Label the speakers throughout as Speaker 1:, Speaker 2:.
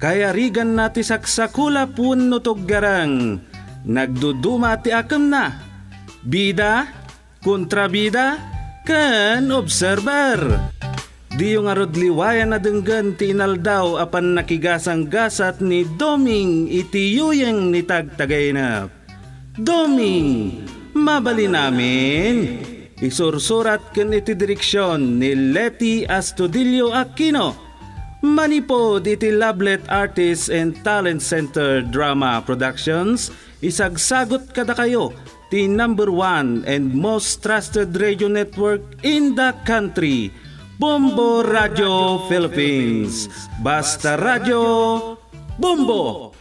Speaker 1: Kaya rigan nati saksakula pun nutog Nagduduma ti akam na. Bida, kontrabida, kan observer. Di yung arodliwayan na denggan ti inaldaw apan nakigasang gasat ni Doming iti yuyeng ni tagtagaynap. Doming, mabali namin. Isursurat ken iti direksyon ni Leti Astudillo Aquino Manipo iti Lablet Artist and Talent Center Drama Productions isagsagot kada kayo the number one and most trusted radio network in the country, Bombo Radio Philippines. Basta Radio, Bombo!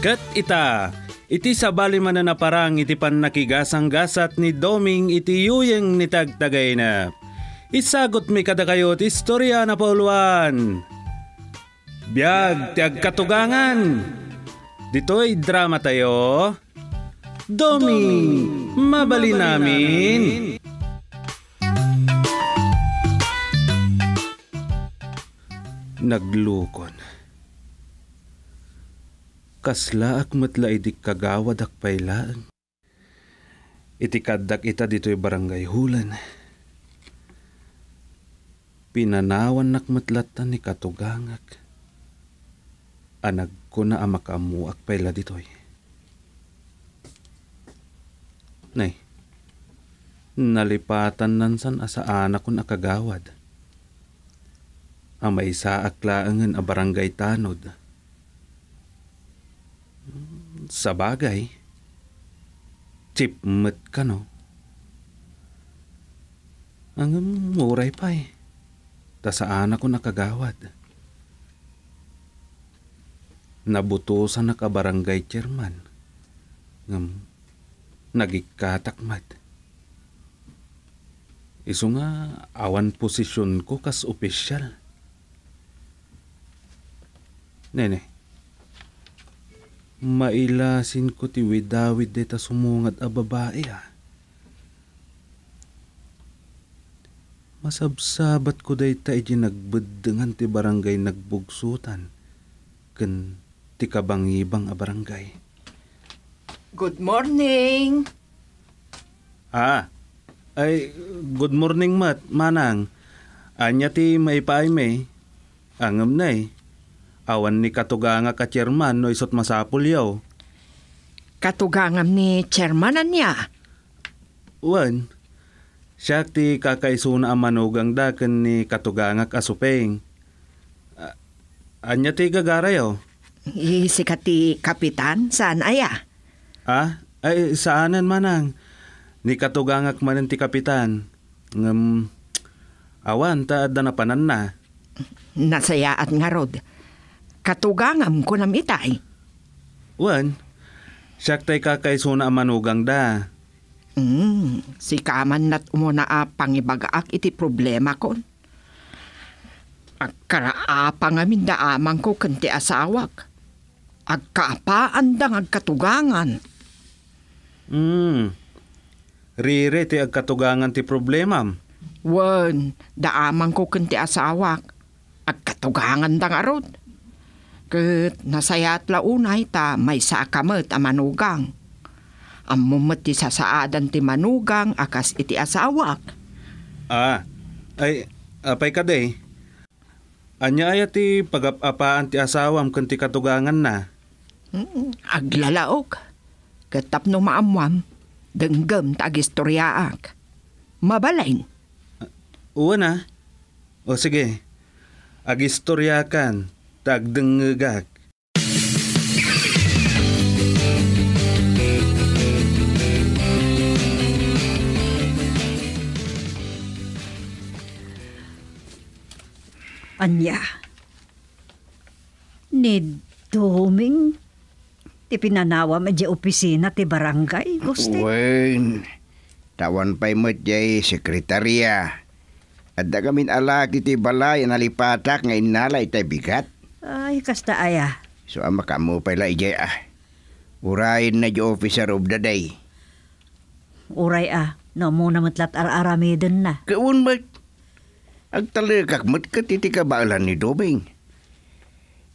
Speaker 1: Kat ita, Iti sabali man na mananaparang iti pannakigasang gasat ni Doming iti yuyeng ni tagtagay na. Isagot mi kada kayo ti istorya na pauluan. Biag, ti agkatugangan. Dito'y drama tayo. Doming, mabali namin. Naglukon kasla ak matla idik kagawad ak pailaan. Itikadak ita dito'y barangay hulan. Pinanawan nak matlatan ni katugangak. Anag ko na amakamuak paila dito'y. Nay, nalipatan nansan asa anak kun akagawad. Ang maisaak laangan a barangay tanod sa bagay, tipmet ka no? Ang muray pa eh. Tasaan ko nakagawad. Nabuto sa nakabarangay chairman. Ng nagikatakmat. Iso nga awan posisyon ko kas opisyal. Nene, Mailasin ko ti widawid deta sumungad a babae ha. Masabsabat ko dayta iti nagbeddengan ti barangay nagbugsutan ken ti kabangibang a barangay.
Speaker 2: Good morning.
Speaker 1: Ah. Ay good morning mat manang. Anya ti maipaay may. Angam na eh. Awan ni katuga nga ka chairman no isot masapul yaw. Katugangam ni chairman niya. Wan, siya ti kakaisuna ang manugang daken ni katugangak asupeng. A- anya ti gagara yaw? Isi ka ti kapitan, saan aya? Ah, ay saanan manang. Ni katugangak manan ti kapitan. Ngam, awan ta adda na panan na.
Speaker 2: Nasayaat nga rod katugangam ko nam itay.
Speaker 1: Wan, siyak kakaisuna kakaiso manugang da.
Speaker 2: Mm, si kaman nat umuna a ah, pangibagaak iti problema kon. Agkaraapa nga minda amang ko kanti asawak. Agkaapaan dang agkatugangan.
Speaker 1: Mm, rire ti agkatugangan ti problema.
Speaker 2: Wan, daaman ko kanti asawak. Agkatugangan dang arod Ket nasayat launay ta may sa akamat a manugang. Amumot ti sasaadan ti manugang akas iti asawak.
Speaker 1: Ah, ay, apay ka day. Anya ay ti pagapapaan ti asawam kung ti katugangan na.
Speaker 2: aglalaok. Katap no maamwam. Denggam tagistoryaak. Mabalain.
Speaker 1: Uh, uwan ah. O sige, agistoryakan tagdengegak.
Speaker 3: Anya. Ni Doming, ti pinanawa mo di opisina ti barangay, gusto.
Speaker 4: Wen, tawan pa'y mo di sekretarya. At da kamin alaki ti balay nalipatak nga inalay tay bigat. Ay, kasta aya. So, ama ka mo pala ijay ah. Uray na jo officer of the day.
Speaker 3: Uray ah. No, muna matlat ar-arami din na. Kaun ba?
Speaker 4: Agtalakak mat katitika baalan ni Dobing.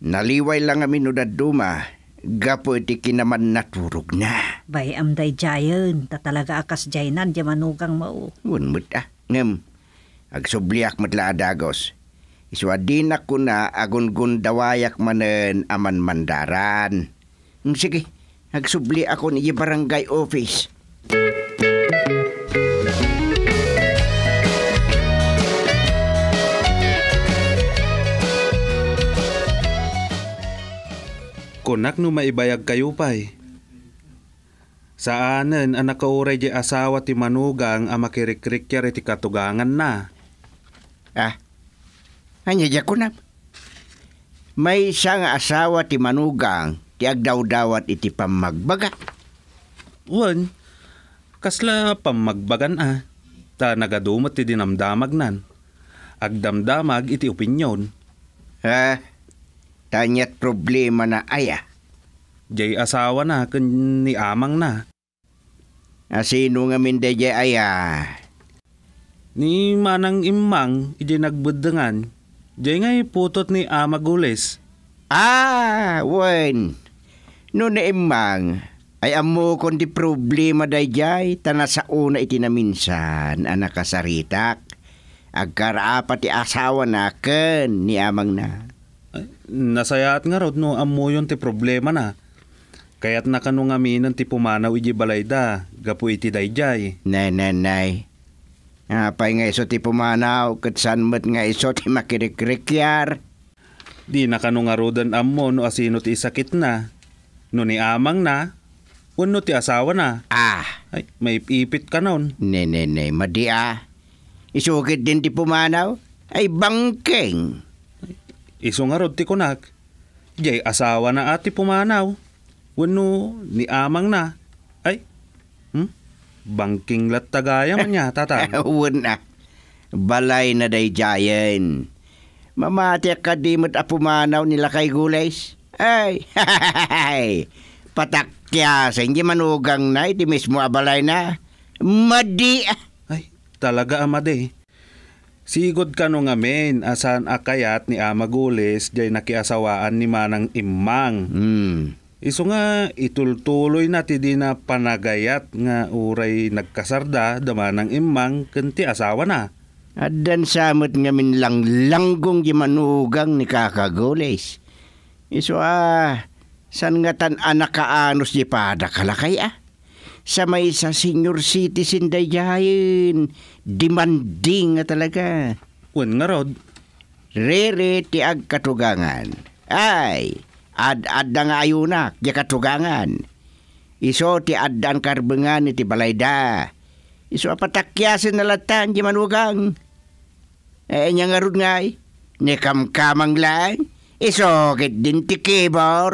Speaker 4: Naliway lang kami no daduma. Gapo iti kinaman naturog na.
Speaker 3: Bay amday jayon. Tatalaga akas jaynan di manugang mao.
Speaker 4: Un mat ah. Ngam. Agsubliak matla adagos. Iswadina ko na agungun dawayak manen aman mandaran. Hmm, sige, nagsubli ako ni barangay office.
Speaker 1: Kunak no maibayag kayo pa'y. Saanen ang ah, nakauray di asawa ti manugang ang ah, makirikrikya ti katugangan na. Ah, Hanya jakunap. May isang asawa ti manugang ti agdawdawat iti pamagbaga. Wan, kasla pamagbagan ah. Ta nagadumat ti dinamdamag nan. Agdamdamag iti opinyon. Ha? Ah, Tanyat problema na aya. Ah. Jay asawa na kun ni amang na.
Speaker 4: Asino ah, nga minda jay aya?
Speaker 1: Ni manang imang iti nagbudangan Diyay nga'y putot ni Ama Gules. Ah,
Speaker 4: wen. No na imang, ay amo kundi problema dayjay, tana sa una itinaminsan, anak kasaritak. Agkaraapat
Speaker 1: ti asawa na ken ni amang na. nasayat nga rod no amo yon ti problema na. Kaya't nakanungaminan ti pumanaw iji balayda, gapu iti dayjay. Nay, nay, nay. Apay ah, nga iso ti pumanaw, kat san mat nga iso ti makirikrikyar. Di nakanungarudan ammo no asino ti sakit na, no ni amang na, Uno ti asawa na. Ah. Ay, may ipit ka noon. Ne, ne, ne, madi ah. Isukit din ti pumanaw. Ay, bangkeng. Iso nga ti kunak. Diyay asawa na ati ah pumanaw. Uno ni amang na. Banking latagaya man niya, tata. na. Balay na day
Speaker 4: jayan. Mamati ka di mo't nila kay Gulays. Ay, patakya sa hindi manugang na, iti mismo abalay na. Madi. Ay,
Speaker 1: talaga amade. Sigod ka no ngamin, asan akayat ni Ama Gules, jay nakiasawaan ni Manang Imang. Hmm. Iso nga itultuloy na ti di na panagayat nga uray nagkasarda damanang ng imang kanti asawa na. Adan samot
Speaker 4: nga min lang langgong gimanugang ni kakagulis. Iso ah, san nga tan anak kaanos di pada kalakay ah. Sa may sa senior citizen dayayin, demanding nga talaga. Wen nga rod. Rere ti agkatugangan. Ay, ad adda nga ayunak ya katugangan. Iso ti addan karbengan iti balayda. Iso apatakyasin nalatan di manugang. Eh, niya nga rin ni eh. lang. Iso, git din ti kibor.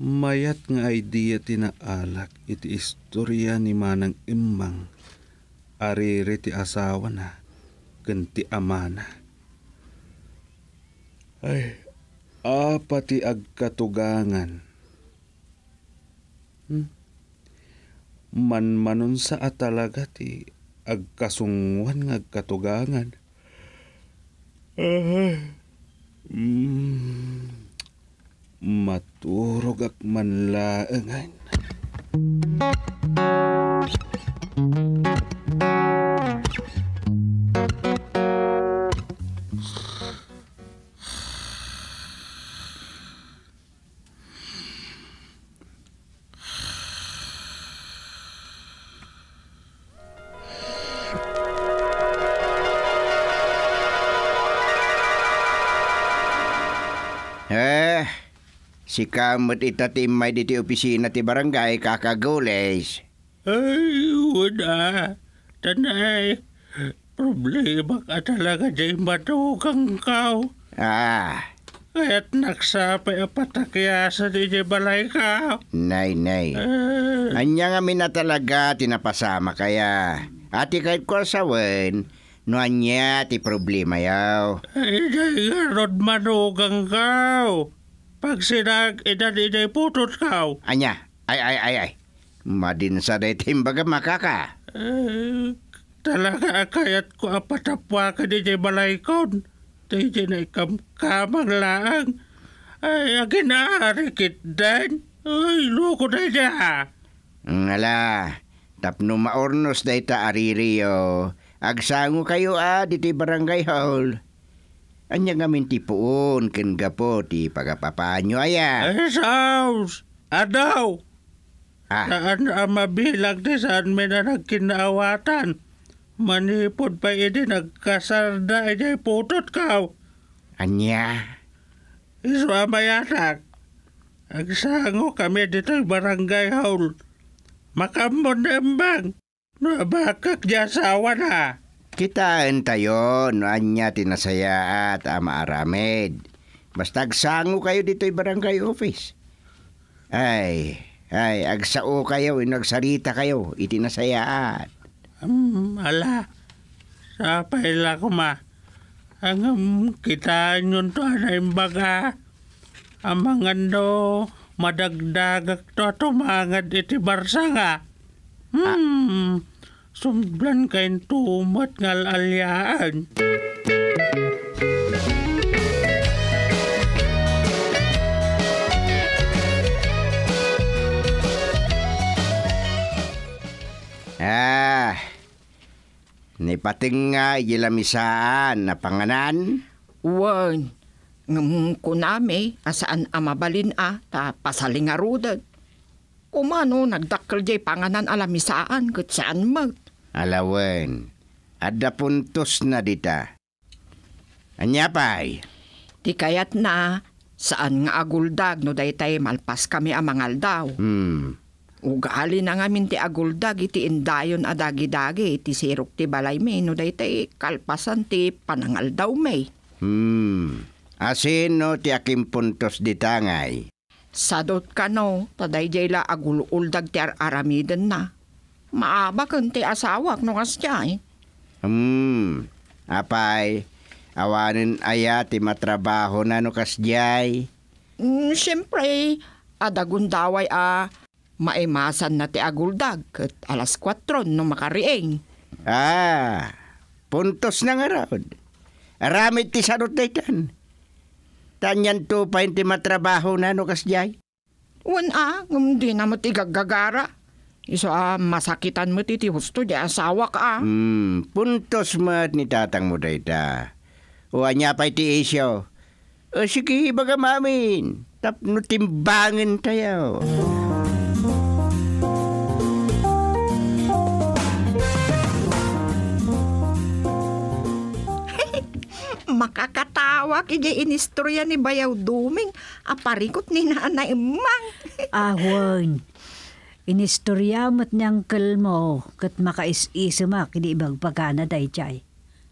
Speaker 1: mayat nga idea tinaalak iti istorya ni Manang Imbang arire ti asawa na ken ti Ay, apa agkatugangan. Hmm? Manmanon sa atalaga ti agkasungwan nga agkatugangan. Uh-huh. Mm, maturog ak manlaangan.
Speaker 4: Si kamot ito timay diti opisina ti barangay kakagules.
Speaker 5: Ay, wala. Tanay, problema ka talaga di matukang kao.
Speaker 4: Ah.
Speaker 5: Kaya't nagsapay apatakyasan ni di di balay ka.
Speaker 4: Nay, nay.
Speaker 5: Uh,
Speaker 4: Anya nga mina talaga tinapasama kaya. Ati kahit ko asawan, no anya ti problema yaw.
Speaker 5: Ay, ay, rod manugang kao. Pag sinag, idan inay putot kao. Anya, ay, ay, ay, ay.
Speaker 4: Madinsa day timbaga makaka.
Speaker 5: Eh, talaga kayat ko apatapwa ka ni malaykon. Dahil na ikam kamang laang. Ay, agin aarikit din. Ay, loko na niya.
Speaker 4: Ngala, tapno maornos day ta aririyo. Oh. Agsango kayo ah, diti barangay hall. Anya ngamin ti puon ken gapo ti pagapapaanyo aya.
Speaker 5: Esaus, eh, adaw. Ah. Saan ang ah, mabilag ti saan mi na nagkinaawatan. Manipod pa idi nagkasarda idi putot kaw.
Speaker 4: Anya.
Speaker 5: Iswa ah, mayatak. Agsango kami dito'y barangay haul. Makambon na bang. Nabakak jasawa na.
Speaker 4: Kitaan tayo, noan niya tinasaya at ama Basta agsango kayo dito'y barangay office. Ay, ay, agsao kayo, inagsarita eh, kayo, itinasayaan.
Speaker 5: Um, ala, sa paila ko ma, ang um, kitaan yun to, anay baga, amang ando, madagdagak to, tumangad iti barsa nga. Ah. Hmm. Ah sumblan kain tumat ngal alyaan.
Speaker 4: Ah, nipating nga yilamisaan na panganan.
Speaker 2: Wan, ngam kunami asaan amabalin a ta pasalingarudan kumano nagdakkel jay panganan alamisaan ket mag.
Speaker 4: Alawen, ada puntos na dita. Anya pay?
Speaker 2: Di kayat na, saan nga aguldag no daytay malpas kami amangal daw.
Speaker 5: Hmm.
Speaker 2: Ugali na nga minti aguldag iti indayon adagi-dagi iti sirok ti balay may no daytay kalpasan ti panangal daw may.
Speaker 5: Hmm.
Speaker 4: Asin no ti akim puntos di tangay.
Speaker 2: Sadot ka no, taday jay la agululdag ti ar aramiden na. Maaba kunti asawak no
Speaker 4: asya eh. Hmm, apay, awanin aya ti matrabaho na no kasjay. Mm, Siyempre,
Speaker 2: adagundaway a maimasan na ti aguldag at alas 4 no makarieng.
Speaker 4: Ah, puntos na nga raod. Aramit ti sanot na itan. Tanyan to pa ti matrabaho na no kasjay. Wan a,
Speaker 2: ngumdi na mo ti gaggagara. Isa ah, masakitan mo titi husto di asawa
Speaker 4: ka. Ah. Hmm, puntos mat ni tatang mo dayta. O anya pa iti isyo. O sige, baga mamin. Tapno timbangan tayo.
Speaker 2: Makakatawa
Speaker 3: kaya inistorya ni Bayaw Duming aparikot ni Nanay Mang. Awan, Inistoryamat niyang kalmo kat makaisisima kini ibang pagkana daychay.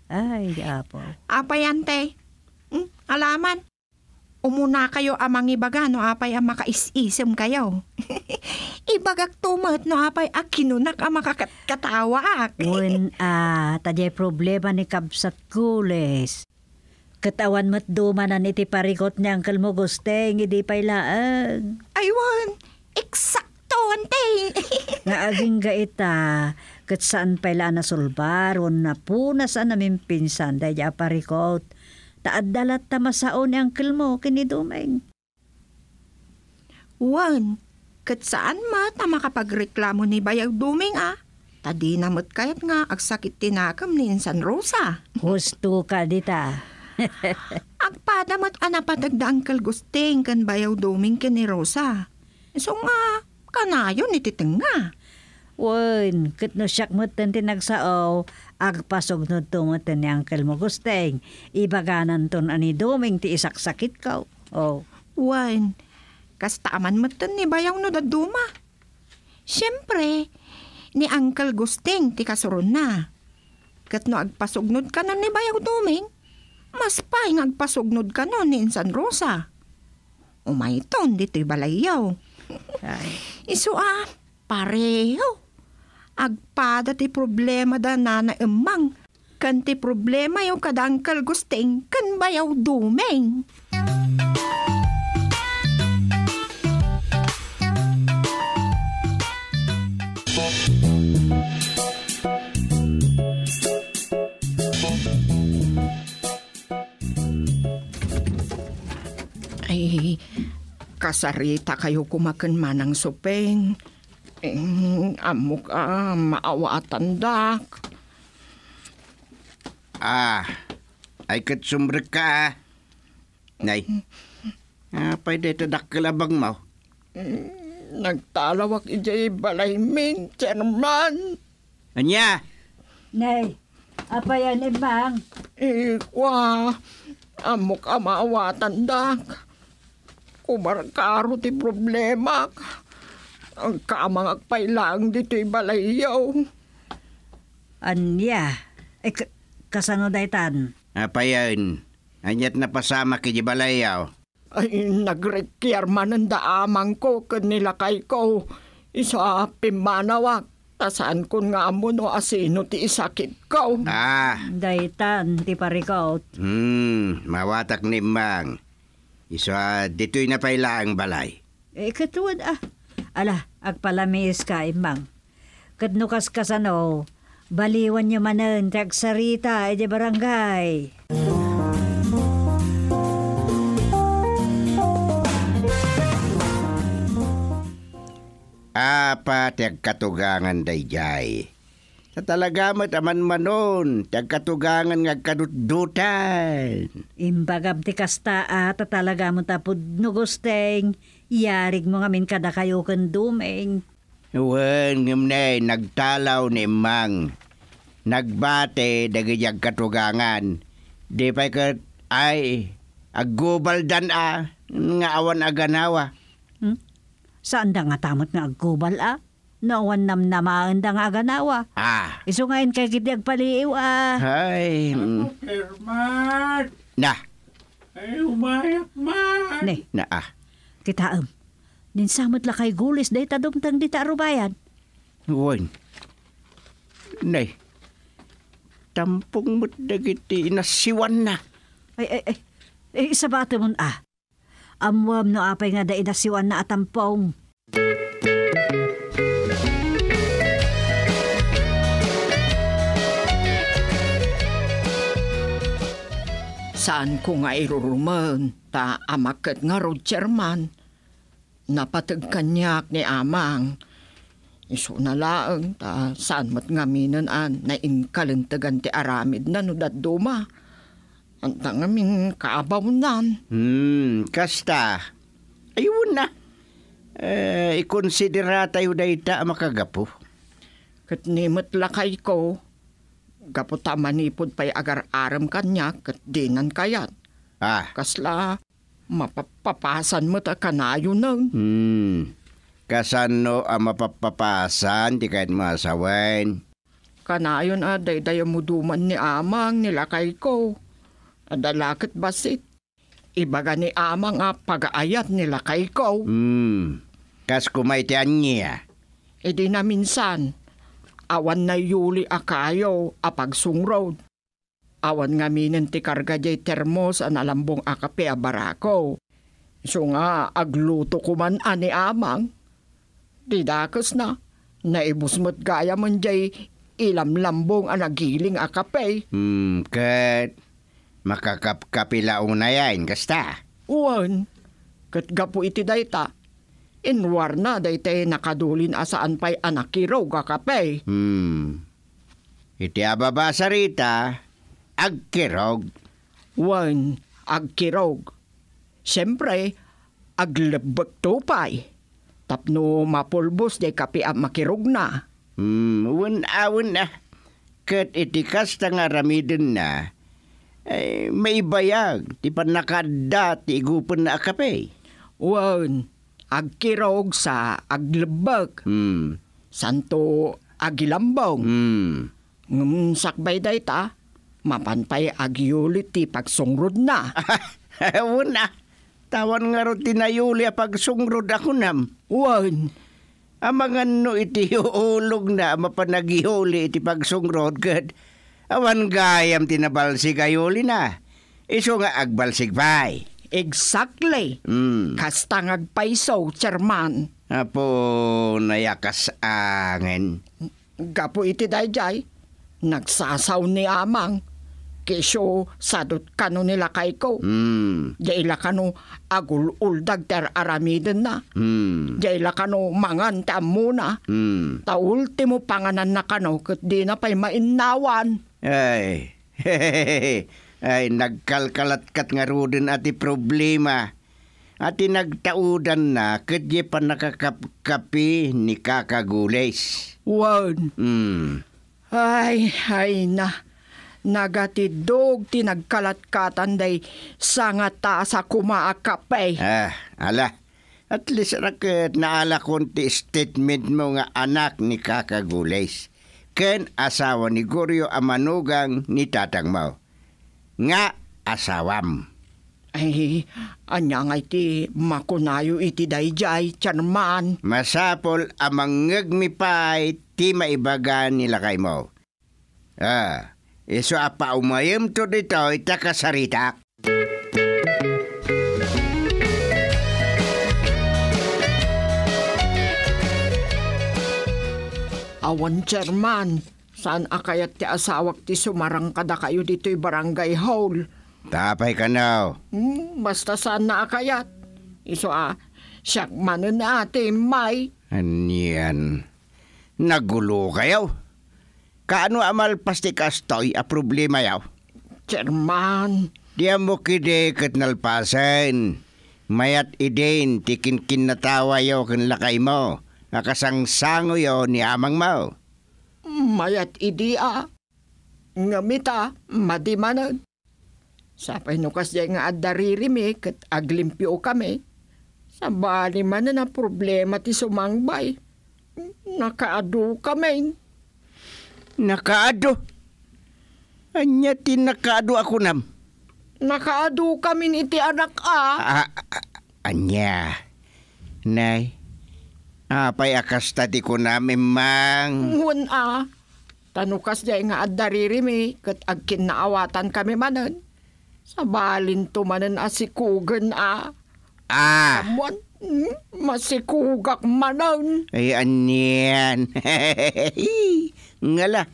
Speaker 3: Ay, apo.
Speaker 2: Apay, ante. Hmm, alaman. Umuna kayo amang ibaga no apay ang makaisisim kayo.
Speaker 3: Ibagak tumat no apay ak kinunak ang makakatawaak. Wen ah, tadyay problema ni Kabsat Kules. Katawan mat dumanan iti parikot ni Uncle mo gusteng, hindi pa ilaang. Aywan, eksak kaunti. Naaging aging gaita, kat saan paila na sulbar, on na po na saan namin pinsan, dahil aparikot. Taaddalat ta masaon ang kilmo, kinidumeng. Wan,
Speaker 2: kat saan ma ta makapagreklamo ni Bayag Duming ah? Tadi namot kayat nga ag agsakit tinakam ni San Rosa.
Speaker 3: Gusto ka dita.
Speaker 2: Agpadamat anapatagda ang kalgusting ah, kan bayaw doming ken ni Rosa. So nga,
Speaker 3: Kanayon ititinga. Wen, kat no siyak mo ti nagsao, agpasog no tumutin ni Uncle Mugusteng. Ibaganan ton ani duming ti isaksakit ka. Oh. Wen, kas taman mo ni bayang
Speaker 2: no daduma. Siyempre, ni Uncle Gusteng ti kasuron na. Kat no agpasugnod ka na ni bayang duming, mas paing agpasugnod ka no ni San Rosa. Umayton dito'y balayaw ay. Iso ah, pareho. Agpada ti problema da nana emang. Kan ti problema yung kadangkal gusteng kan bayaw dumeng. Ay, Kasarita kayo kumakan manang
Speaker 4: supeng.
Speaker 2: Ing amok ah, maawa dak.
Speaker 4: Ah, ay katsumre ka ah. Nay, ah, pwede tadak ka mo.
Speaker 2: Nagtalawak ijay balay min, chairman. Anya? Nay, apa yan imang? Ikwa, amok amawatan dak. Umarang kaaro ti problema.
Speaker 3: Ang kaamang agpailang dito'y balayaw. Anya, eh, kasano daytan?
Speaker 4: Apayan, anyat na pasama kay balayaw.
Speaker 2: Ay, nagrekyar man ang daamang ko kanilakay ko. Isa pimanawak. tasan ko nga mo no asino ti
Speaker 3: isakit ko.
Speaker 4: Ah.
Speaker 3: Daytan, ti parikaot.
Speaker 4: Hmm, mawatak ni Iso ah, dito'y napayla ang balay.
Speaker 3: Eh, katuwad ah. Ala, agpalamis ka, imang. Kadnukas ka sa no, oh, baliwan niya manan, tagsarita, edi eh, barangay.
Speaker 4: Apa tiag katugangan dayjay. Katalagamit aman manon, tagkatugangan nga kadutdutan. Imbagab
Speaker 3: ti kasta at talaga mo tapod no gusteng, yarig mo ngamin kada kayo kandumeng.
Speaker 4: Uwan ngimne, nagtalaw ni Mang. Nagbate, dagayag katugangan. Di pa kat, ay, agubal dan a, nga awan aganawa. Hmm? Saan da
Speaker 3: nga tamot nga agubal a? Nauan nam namaan da nga aganawa. Ah. Isungain kay kiti agpaliiw ah.
Speaker 4: Ay. Mm. Na.
Speaker 3: Ay, umayak man. Ne. Na ah. Titaam. Um, ninsamot la kay gulis
Speaker 4: day tadumtang di tarubayan. Uwan. Ne. Tampung mo't dagiti inasiwan na. Ay, ay, ay.
Speaker 3: Ay, isa ba ah? Amwam no apay nga da inasiwan na atampong. Music
Speaker 2: Saan ko nga iruruman, ta amakat nga rod chairman. Napatag kanyak ni amang. Iso na laang, ta saan mat nga minanaan na inkalintagan ti aramid na no duma. Ang tangaming kaabaw nan.
Speaker 4: Hmm, kasta. Ayun na. Eh, ikonsidera tayo na ita makagapo. Kat ni matlakay ko,
Speaker 2: Gaputa manipod pa'y agar-aram kanya kat dinan kayat. Ah.
Speaker 4: Kasla, mapapapasan mo ta kanayo nang. Hmm. Kasano ang ah, mapapapasan di kahit masawain? Kanayon
Speaker 2: a dayday mo duman ni amang nilakay ko. Adalakit basit. Ibaga ni amang a ah, pag-aayat nilakay ko.
Speaker 4: Hmm. Kas
Speaker 2: kumaitian niya. E di na minsan awan na yuli akayo a pagsungrod. Awan nga minin ti karga jay termos an alambong akape a barako. So nga agluto ko man ani amang. Didakas na, naibusmat gaya man jay ilam lambong
Speaker 4: ang nagiling akape. Hmm, kat makakapkapila unay ayin, kasta?
Speaker 2: Uwan, kat gapo iti dayta, Inwarna daytay nakadulin asaan pa'y anakiro kakapay.
Speaker 5: Hmm.
Speaker 2: Iti ababasa rita, agkirog. Wan, agkirog. Siyempre, aglabag tupay. Tapno
Speaker 4: mapulbos day kapi ang makirog na. Hmm, wan-awan ah, na. Ah. Kat itikas nga ramidin na eh, may bayag, ti panakada, ti igupan na akape. Wan, agkirog sa
Speaker 2: aglebag. Mm. Santo agilambong. Mm. Ng sakbay day ta, mapanpay agyuli ti pagsungrod na.
Speaker 4: na. tawan nga ro a pagsungrod ako nam. Wan. Amangan no iti uulog na mapanagihuli iti pagsungrod kad. Awan gayam tinabalsig ayuli na. Iso nga agbalsig pa'y. Exactly. Mm. Kastangag paiso, chairman. Apo, nayakas angin.
Speaker 2: Gapo iti dayjay. Nagsasaw ni amang. Kisyo, sadot kano nila kay ko.
Speaker 4: Mm.
Speaker 2: Dahila kano agul ul ter aramiden na. Mm. Dahila kano mangan ta muna. Mm. Ta ultimo panganan na kano kat di na pa'y mainnawan.
Speaker 4: Ay, hehehe ay nagkalkalatkat nga rudin ati problema. Ati nagtaudan na kadye pa nakakapkapi ni kakagules. Wan. Mm. Ay,
Speaker 2: ay na. Nagatidog nagkalatkatan day sangata
Speaker 4: sa kumaakapay. Ah, ala. At least raket naala konti statement mo nga anak ni kakagules. Ken asawa ni Goryo Amanugang ni Tatang Mao nga asawam.
Speaker 2: Ay, anyang iti makunayo iti dayjay, charman.
Speaker 4: Masapol amang ngagmipay ti maibaga nila kay mo. Ah, iso apa umayam to dito itakasaritak.
Speaker 2: Awan, charman, Saan akayat ti asawak ti sumarang kada kayo dito'y barangay hall?
Speaker 4: Tapay ka na.
Speaker 2: Hmm, basta saan na akayat. Iso ah, siyak manon na ate, may.
Speaker 4: Anyan. Nagulo kayo. Kaano amal pasti kastoy a problema yaw? Chairman. Di mo kide katnalpasan. Mayat idin tikin kinatawa yaw kan lakay mo. Nakasangsango yaw ni amang mo
Speaker 2: mayat idea. Ah. Ngamita, madimanan. Sa nukas di nga adaririmi at aglimpyo kami. Sabali man na problema ti
Speaker 4: sumangbay. Nakaado kami. Nakaado? Anya ti nakaado ako nam? Nakaado kami iti anak a. Ah. a ah, ah, anya. Nay, Apay akas tati ko namin, mang.
Speaker 2: Ngun ah. Tanukas jay nga adariri mi, kat agkin naawatan kami manan. Sabalin to manan asikugan ah, ah. Ah. Kamuan, mm, masikugak manan.
Speaker 4: Ay, eh, anyan. Ngala.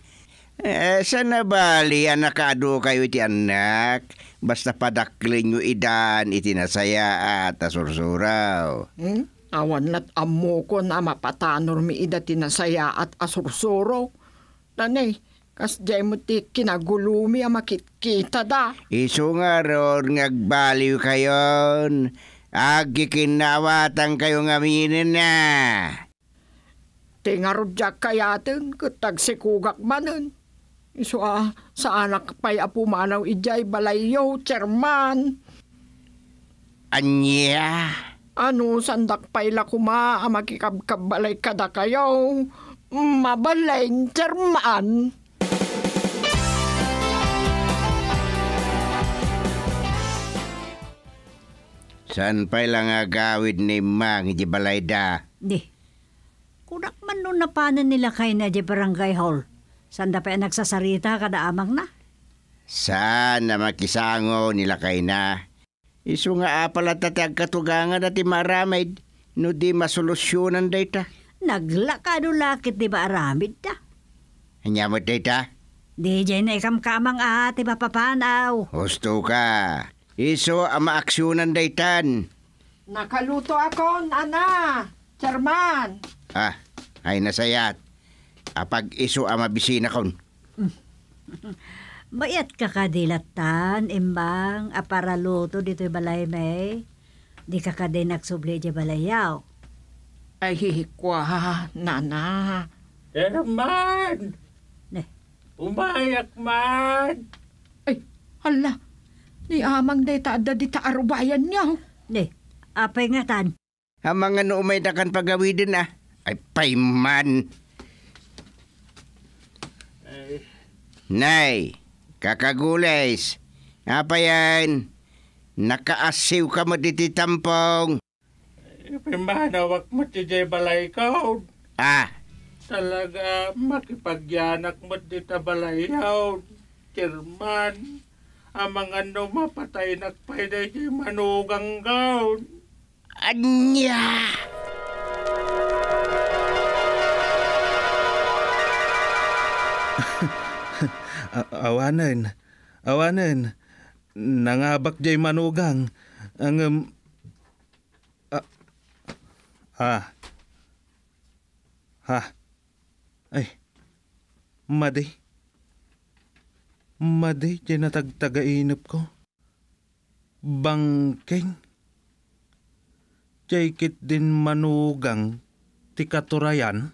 Speaker 4: Eh, sana bali, anakado kayo ti anak. Basta padaklin nyo idan, itinasaya at ah, asur-suraw.
Speaker 2: Hmm? Awan nat ammo ko na mapatanor mi ida tinasaya at asursuro. Tanay, kas jay mo ti kinagulumi ang makitkita da.
Speaker 4: Isu nga ron ngagbaliw kayon. Agikinawatan kayo nga minin na.
Speaker 2: Tingarudyak kayatin, kitag sikugak manin. Iso ah, sa anak pa'y apumanaw ijay balayo, chairman.
Speaker 4: Anya. Anya.
Speaker 2: Ano sandak pa'y paila kuma amakikabkabalay kada kayo? mabalay German!
Speaker 4: Saan pa'y lang agawid ni Mang Jibalayda?
Speaker 3: Di. Kunak man nun napanan nila kay na di barangay hall. Sanda pa'y nagsasarita kada amang na?
Speaker 4: Saan na makisango nila kay na? Isu nga apala tati agkatugangan ti maramid no di masolusyonan dayta. Naglakado lakit di ba aramid ta? Hanyamot dayta?
Speaker 3: Di jay na ikam kamang ate papapanaw.
Speaker 4: Husto ka. Isu ang maaksyonan daytan.
Speaker 3: Nakaluto ako,
Speaker 2: nana.
Speaker 3: Chairman.
Speaker 4: Ah, ay nasayat. Apag isu ang mabisina kon.
Speaker 3: Bayat ka kadilatan, imbang, aparaluto dito'y balay may. Di ka ka din nagsubli di balayaw. Ay, hihikwa, nana. Eh, man! Ne?
Speaker 2: Umayak man! Ay, hala. Ni amang day taada di
Speaker 4: taarubayan niya. Ne, apay nga Amang ano umay takan pagawidin ah. Ay, man! Ay. Nay! Kakagulays. Apa yan? Nakaasiw ka mo diti tampong.
Speaker 5: Ipimbanawak mo ti jay balay ko. Ah. Talaga makipagyanak mo dita balay yaw. Chairman, amang ano mapatay nakpay na jay manugang gaon. Anya! Anya!
Speaker 1: awanan, awanan, nangabak jay manugang, ang, um, ah, ah, ha, ay, maday, maday jay natagtagainap ko, bangkeng, jay kit din manugang, tikaturayan,